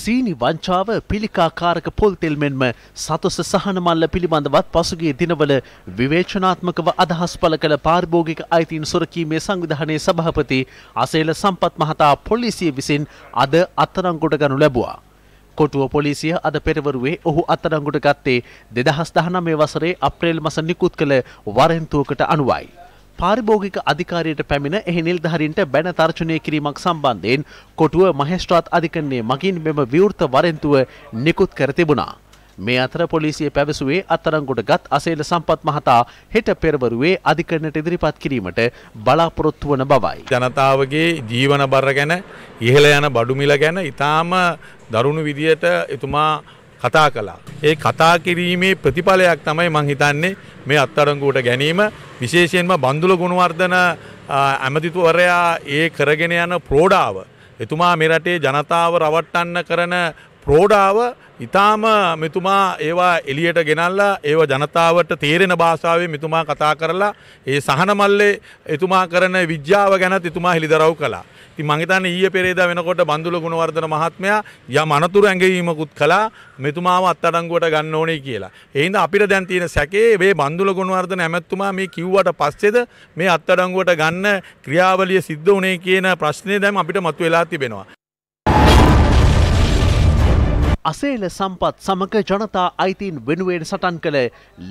සීනි වංචාව පිළිකාකාරක පොල්තෙල් මෙන්ම සතුස සහනමල්ල පිළිබඳවත් පසුගිය දිනවල විවේචනාත්මකව අදහස් පළ කළ පාර්භෝගික අයිතීන් සොරකීමේ සංවිධානයේ සභාපති අසේල සම්පත් මහතා පොලිසිය විසින් අද අත්තරංගොට ගනු ලැබවා. කොටුව පොලිසිය අද පෙරවරුවේ ඔහු අත්තරංගොට ගත්තේ දෙදහස් දහනමේ වසරේ අප්‍රේල් මස නිකුත් කළ වරෙන්තුවකට අනුවයි. පාරිභෝගික අධිකාරියට පැමිණ එහි නිල්ධාරීන්ට බැන තර්ජනය කිරීමක් සම්බන්ධයෙන් කොටුව මහේස්ත්‍රාත් අධිකරණයේ මගින් මෙම විවෘත වරෙන්තුව නිකුත් කර තිබුණා. මේ අතර පොලිසිය පැවසුවේ අත්තරංගොඩ ගත් අසේල සම්පත් මහතා හෙට පෙරවරුවේ අධිකරණයට ඉදිරිපත් කිරීමට බලාපොරොත්තු වන බවයි. ජනතාවගේ ජීවන බර ගැන ඉහළ යන බඩුමිල ගැන ඉතාම දරුණු විදියට එතුමා කතා කළා. ඒ කතා කිරීමේ ප්‍රතිඵලයක් තමයි මං හිතන්නේ මේ අත්අඩංගුවට ගැනීම විශේෂයෙන්ම බන්දුල ගුණවර්ධන ඇමතිතුවරයා ඒ කරගෙන යන ප්‍රෝඩාව එතුමා මෙරටේ ජනතාව රවට්ටන්න කරන ප්‍රෝඩාව ඉතාම මෙතුමා ඒවා එලියට ගෙනල්ලා ඒව ජනතාවට තේරෙන භාෂාවේ මෙතුමා කතා කරලා ඒ සහනමල්ලේ එතුමා කරන විද්‍යාව ගැනත් එතුමා හෙළිදරව් කළා. ඉතින් මං හිතන්නේ ඊයේ පෙරේදා වෙනකොට බන්දුල ගුණවර්ධන මහත්මයා යම් අනතුරු ඇඟවීමකුත් කළා මෙතුමාව අත්අඩංගුවට ගන්න ඕනේ කියලා. ඒ හින්දා අපිට දැන් තියෙන සැකේ මේ බන්දුල ගුණවර්ධන ඇමැතුමා මේ කිව්වට පස්සේද මේ අත්අඩංගුවට ගන්න ක්‍රියාවලිය සිද්ධ වුණේ කියන ප්‍රශ්නේ දැන් අපිට මතුවලා තිබෙනවා. අසේල සම්පත් සමග ජනතා අයිතින් වෙනුවෙන් සටන් කළ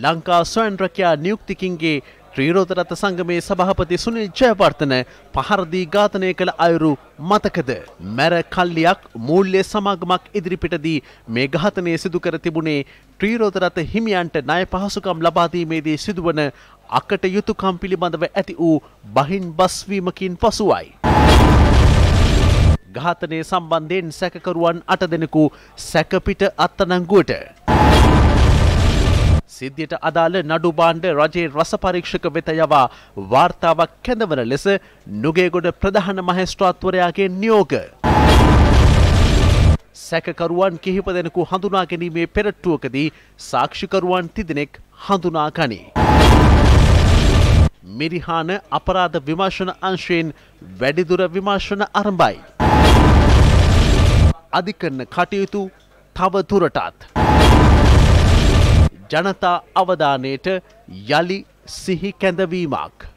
ලංකා ස්වයන්රකයා නියුක්තිකින්ගේ ත්‍රීරෝතරත සංගමේ සභහපති සුනිල් ජයවර්තන පහරදී ඝාතනය කළ අයුරු මතකද. මැර කල්ලියක් මූල්්‍ය සමාගමක් ඉදිරිපිටදී මේ ඝාතනය සිදුකර තිබුණේ ත්‍රීරෝතරත හිමියන්ට ණය පහසුකම් ලබාදීමේදී සිදුවන අකට යුතුකම් පිළිබඳව ඇති වූ බහින් බස්වීමකින් පසුවයි. ඝාතනය සම්බන්ධයෙන් සැකකරුවන් අට දෙනෙකු සැකපිට අත්තනංගුවට. සිද්ධියට අදාළ නඩු බාණ්ඩ රජයේ රස පරීක්ෂක වෙත යවා වාර්තාවක් කැඳවන ලෙස නුගේගොඩ ප්‍රධාන මහේස්ත්‍රාත්වරයාගේ නියෝග. සැකකරුවන් කිහිප දෙනෙකු හඳුනා ගැනීමේ පෙරට්ටුවකදී සාක්ෂිකරුවන් තිදෙනෙක් හඳුනාගනී. මිරිහාන අපරාධ විමර්ශන අංශයෙන් වැඩිදුර විමර්ශන අරඹයි. අධිකරණ කටයුතු තව දුරටත්. ජනතා අවධානයට යළි සිහි කැඳවීමක්.